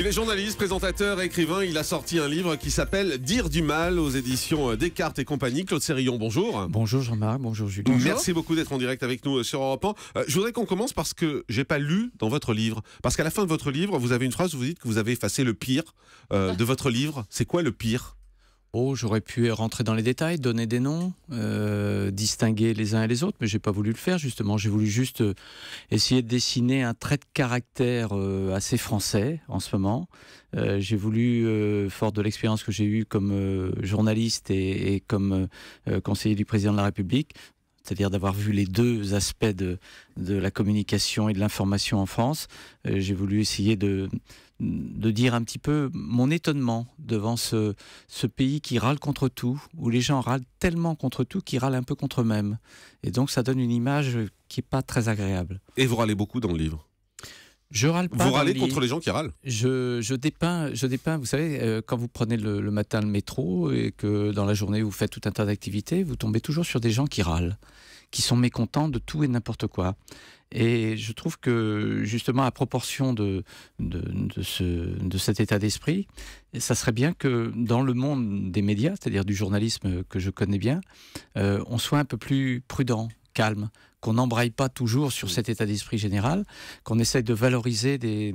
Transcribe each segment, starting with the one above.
Il est journaliste, présentateur, écrivain. Il a sorti un livre qui s'appelle Dire du mal aux éditions Descartes et compagnie. Claude Sérillon, bonjour. Bonjour Jean-Marc, bonjour Julien. Merci beaucoup d'être en direct avec nous euh, sur Europe 1. Euh, je voudrais qu'on commence parce que j'ai pas lu dans votre livre. Parce qu'à la fin de votre livre, vous avez une phrase où vous dites que vous avez effacé le pire euh, de votre livre. C'est quoi le pire Oh, j'aurais pu rentrer dans les détails, donner des noms, euh, distinguer les uns et les autres, mais j'ai pas voulu le faire justement. J'ai voulu juste euh, essayer de dessiner un trait de caractère euh, assez français en ce moment. j'ai voulu, fort de l'expérience que j'ai eue comme journaliste et, comme conseiller du président de la République, c'est-à-dire d'avoir vu les deux aspects de la communication et de l'information en France, j'ai voulu essayer de de dire un petit peu mon étonnement devant ce, pays qui râle contre tout, où les gens râlent tellement contre tout qu'ils râlent un peu contre eux-mêmes. Et donc ça donne une image qui n'est pas très agréable. Et vous râlez beaucoup dans le livre je râle pas Vous râlez contre les gens qui râlent je, dépeins, je dépeins, vous savez, euh, quand vous prenez le, le, matin le métro et que dans la journée vous faites tout un tas d'activités, vous tombez toujours sur des gens qui râlent qui sont mécontents de tout et n'importe quoi. Et je trouve que justement, à proportion de, de, ce, de cet état d'esprit, ça serait bien que dans le monde des médias, c'est-à-dire du journalisme que je connais bien, euh, on soit un peu plus prudent, calme, qu'on n'embraille pas toujours sur cet état d'esprit général, qu'on essaye de valoriser des,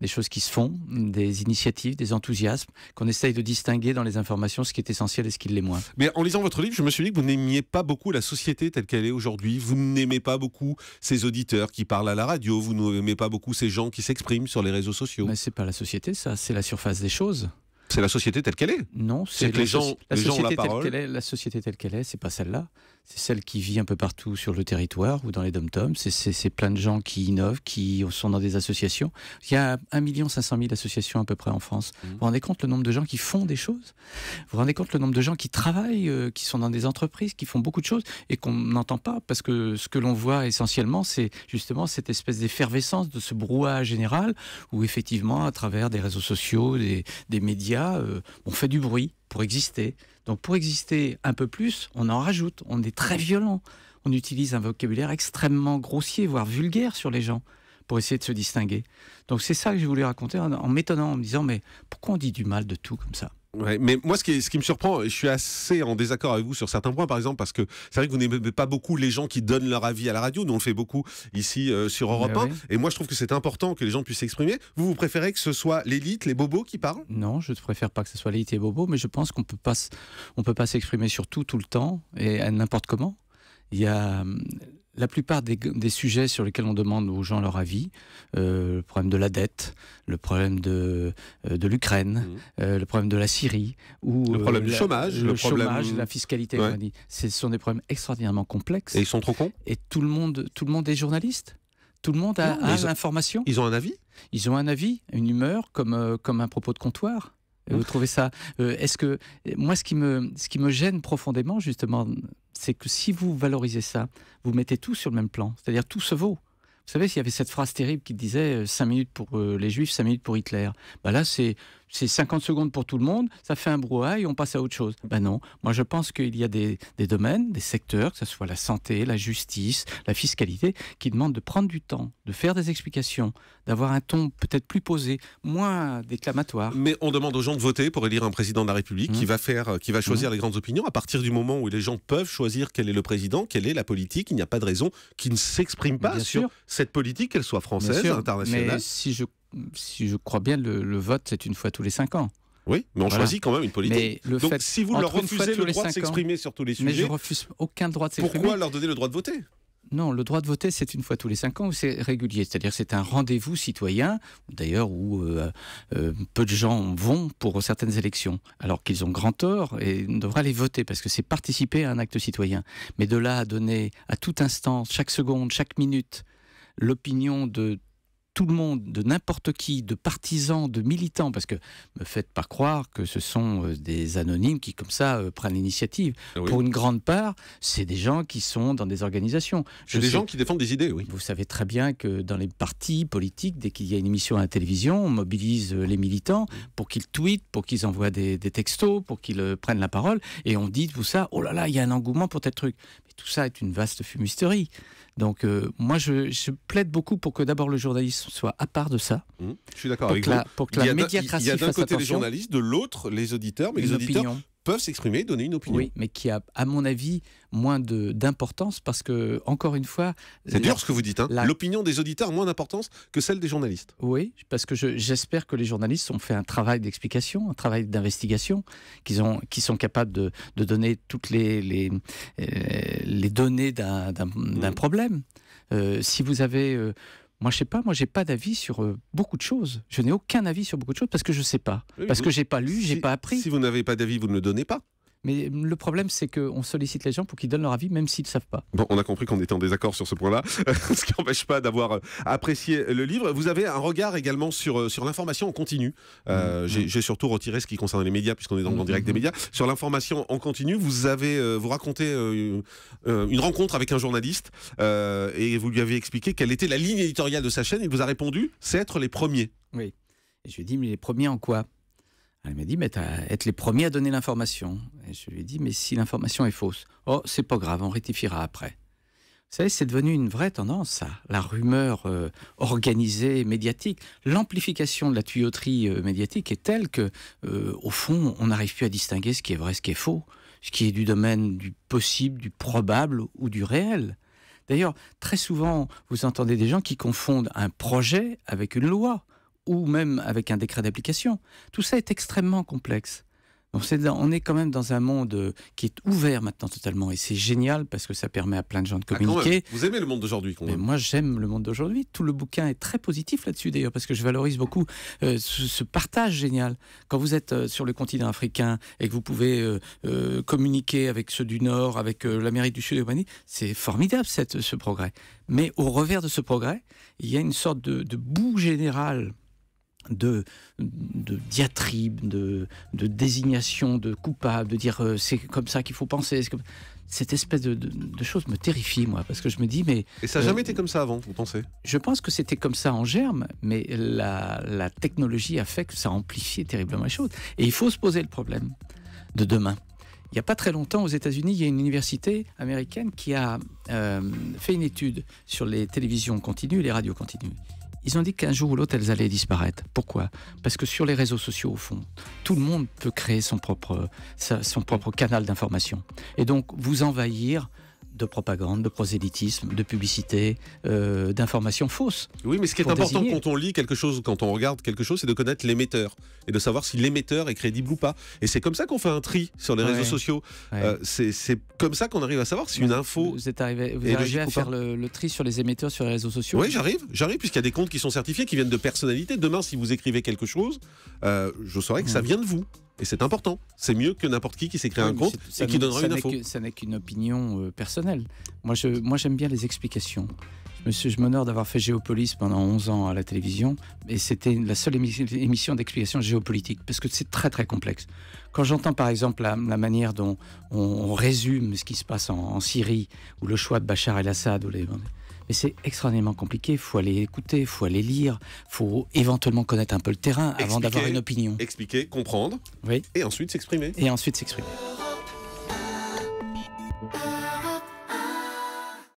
des, choses qui se font, des initiatives, des enthousiasmes, qu'on essaye de distinguer dans les informations ce qui est essentiel et ce qui l'est moins. Mais en lisant votre livre, je me suis dit que vous n'aimiez pas beaucoup la société telle qu'elle est aujourd'hui, vous n'aimez pas beaucoup ces auditeurs qui parlent à la radio, vous n'aimez pas beaucoup ces gens qui s'expriment sur les réseaux sociaux. Mais c'est pas la société ça, c'est la surface des choses. C'est la société telle qu'elle est. Non, c'est les gens, la société telle qu'elle Est, la société telle qu'elle est, c'est pas celle-là. C'est celle qui vit un peu partout sur le territoire ou dans les dom-toms. C'est plein de gens qui innovent, qui sont dans des associations. Il y a cinq million mille associations à peu près en France. Mmh. Vous vous rendez compte le nombre de gens qui font des choses Vous vous rendez compte le nombre de gens qui travaillent, euh, qui sont dans des entreprises, qui font beaucoup de choses et qu'on n'entend pas parce que ce que l'on voit essentiellement, c'est justement cette espèce d'effervescence de ce brouhaha général où effectivement, à travers des réseaux sociaux, des médias, euh, on fait du bruit pour exister. Donc pour exister un peu plus, on en rajoute, on est très violent, on utilise un vocabulaire extrêmement grossier, voire vulgaire sur les gens pour essayer de se distinguer. Donc c'est ça que je voulais raconter en m'étonnant, en me disant, mais pourquoi on dit du mal de tout comme ça mais moi, ce qui, ce qui me surprend, je suis assez en désaccord avec vous sur certains points, par exemple, parce que c'est vrai que vous n'aimez pas beaucoup les gens qui donnent leur avis à la radio. Nous, on le fait beaucoup ici euh, sur Europe 1. Ben et moi, je trouve que c'est important que les gens puissent s'exprimer. Vous, vous préférez que ce soit l'élite, les bobos qui parlent Non, je ne préfère pas que ce soit l'élite et les bobos, mais je pense qu'on ne peut pas s'exprimer sur tout, tout le temps et n'importe comment. Il y a hum, la plupart des, sujets sur lesquels on demande aux gens leur avis, euh, le problème de la dette, le problème de, euh, l'Ukraine, mmh. euh, le problème de la Syrie, ou le problème du chômage, le, problème... la fiscalité, ce sont des problèmes extraordinairement complexes. Et ils sont trop cons. Et tout le monde, tout le monde est journaliste. Tout le monde a, une l'information. Ils ont un avis. Ils ont un avis, une humeur, comme comme un propos de comptoir. Vous trouvez ça Est-ce que moi, ce qui me, ce qui me gêne profondément, justement, c'est que si vous valorisez ça, vous mettez tout sur le même plan, c'est-à-dire tout se vaut. Vous savez, s'il y avait cette phrase terrible qui disait 5 euh, minutes pour euh, les juifs, 5 minutes pour Hitler, bah là c'est c'est 50 secondes pour tout le monde, ça fait un brouhaha et on passe à autre chose. Ben non, moi je pense qu'il y a des, domaines, des secteurs, que ce soit la santé, la justice, la fiscalité, qui demandent de prendre du temps, de faire des explications, d'avoir un ton peut-être plus posé, moins déclamatoire. Mais on demande aux gens de voter pour élire un président de la République qui mmh. va faire, euh, qui va choisir mmh. les grandes opinions à partir du moment où les gens peuvent choisir quel est le président, quelle est la politique. Il n'y a pas de raison qu'ils ne s'expriment pas sur cette politique, qu'elle soit française, internationale. Mais si je si je crois bien, le, vote, c'est une fois tous les cinq ans. Oui, mais on choisit quand même une politique. Le Donc si vous leur refusez le droit de s'exprimer sur tous les sujets, mais je refuse aucun droit de s'exprimer. Pourquoi leur donner le droit de voter non, le droit de voter, c'est une fois tous les cinq ans ou c'est régulier. C'est-à-dire c'est un rendez-vous citoyen, d'ailleurs, où euh, euh, peu de gens vont pour certaines élections, alors qu'ils ont grand tort et devraient aller voter parce que c'est participer à un acte citoyen. Mais de là à donner à tout instant, chaque seconde, chaque minute, l'opinion de tout le monde, de n'importe qui, de partisans, de militants, parce que me faites pas croire que ce sont euh, des anonymes qui, comme ça, euh, prennent l'initiative. Pour une grande part, c'est des gens qui sont dans des organisations. Je des gens qui défendent des idées, oui. Vous savez très bien que dans les partis politiques, dès qu'il y a une émission à la télévision, on mobilise euh, les militants pour qu'ils tweetent, pour qu'ils envoient des, textos, pour qu'ils prennent la parole, et on dit tout ça, oh là là, il y a un engouement pour tel truc. Mais tout ça est une vaste fumisterie. Donc moi, je, je plaide beaucoup pour que d'abord le journaliste soit à part de ça. Mmh. Je suis d'accord avec la, vous. Pour que la Il y a d'un côté les journalistes, de l'autre les auditeurs, mais les auditeurs peuvent s'exprimer, donner une opinion. Oui, mais qui a, à mon avis, moins d'importance parce que, encore une fois. C'est dur ce que vous dites, hein. L'opinion des auditeurs a moins d'importance que celle des journalistes. Oui, parce que j'espère que les journalistes ont fait un travail d'explication, un travail d'investigation, qu'ils sont capables de, de, donner toutes les, les, euh, les données d'un mmh. problème. Euh, si vous avez. Euh, moi, je sais pas. Moi, j'ai pas d'avis sur euh, beaucoup de choses. Je n'ai aucun avis sur beaucoup de choses parce que je sais pas, parce que que j'ai pas lu, j'ai pas appris. Si vous n'avez pas d'avis, vous ne le donnez pas. Mais le problème, c'est qu'on sollicite les gens pour qu'ils donnent leur avis, même s'ils ne savent pas. Bon, on a compris qu'on était en désaccord sur ce point-là, ce qui n'empêche pas d'avoir euh, apprécié le livre. Vous avez un regard également sur, euh, sur l'information en continu. Euh, mmh, mmh. J'ai surtout retiré ce qui concerne les médias, puisqu'on est dans le mmh, direct des médias. Sur l'information en continu, vous avez vous racontez une rencontre avec un journaliste et vous lui avez expliqué quelle était la ligne éditoriale de sa chaîne. Il vous a répondu, c'est être les premiers. Oui. Et je lui ai dit, mais les premiers en quoi elle m'a dit, mais être les premiers à donner l'information. Et je lui ai dit, mais si l'information est fausse, oh, c'est pas grave, on rectifiera après. Vous savez, c'est devenu une vraie tendance, la rumeur euh, organisée médiatique. L'amplification de la tuyauterie euh, médiatique est telle que, euh, au fond, on n'arrive plus à distinguer ce qui est vrai, ce qui est faux, ce qui est du domaine du possible, du probable ou du réel. D'ailleurs, très souvent, vous entendez des gens qui confondent un projet avec une loi ou même avec un décret d'application. Tout ça est extrêmement complexe. Donc on est quand même dans un monde euh, qui est ouvert maintenant totalement et c'est génial parce que ça permet à plein de gens de ah, communiquer. Vous aimez le monde d'aujourd'hui moi j'aime le monde d'aujourd'hui. Tout le bouquin est très positif là-dessus d'ailleurs parce que je valorise beaucoup euh, ce, partage génial. Quand vous êtes euh, sur le continent africain et que vous pouvez communiquer avec ceux du Nord, avec l'Amérique du Sud et c'est formidable cette, ce progrès. Mais au revers de ce progrès, il y a une sorte de, de boue générale de, diatribes, de, de désignations, de coupables, de dire euh, c'est comme ça qu'il faut penser. Cette espèce de, choses me terrifie, moi, parce que je me dis, mais. Et ça n'a jamais euh, été comme ça avant, vous pensez Je pense que c'était comme ça en germe, mais la, technologie a fait que ça a amplifié terriblement les choses. Et il faut se poser le problème de demain. Il n'y a pas très longtemps, aux États-Unis, il y a une université américaine qui a euh, fait une étude sur les télévisions continues les radios continues. Ils ont dit qu'un jour ou l'autre, elles allaient disparaître. Pourquoi Parce que sur les réseaux sociaux, au fond, tout le monde peut créer son propre, son propre canal d'information. Et donc, vous envahir de propagande, de prosélytisme, de publicité, euh, d'informations fausses. Oui, mais ce qui est important quand on lit quelque chose, quand on regarde quelque chose, c'est de connaître l'émetteur et de savoir si l'émetteur est crédible ou pas. Et c'est comme ça qu'on fait un tri sur les réseaux sociaux. Euh, c'est comme ça qu'on arrive à savoir si une info. Vous êtes arrivé, vous à faire le, tri sur les émetteurs sur les réseaux sociaux Oui, j'arrive, j'arrive, puisqu'il y a des comptes qui sont certifiés, qui viennent de personnalités. Demain, si vous écrivez quelque chose, euh, je saurai que ça vient de vous. Et c'est important. C'est mieux que n'importe qui qui s'est créé un compte et qui donnera une info. ça n'est qu'une opinion euh, personnelle. moi, j'aime bien les explications. Monsieur, je m'honore d'avoir fait Géopolis pendant 11 ans à la télévision, et c'était la seule émission d'explication géopolitique, parce que c'est très très complexe. Quand j'entends par exemple la, manière dont on, résume ce qui se passe en, Syrie, ou le choix de Bachar el-Assad, ou les... Mais c'est extrêmement compliqué. Il faut aller écouter, il faut aller lire, il faut éventuellement connaître un peu le terrain avant d'avoir une opinion. Expliquer, comprendre, et ensuite s'exprimer. Et ensuite s'exprimer.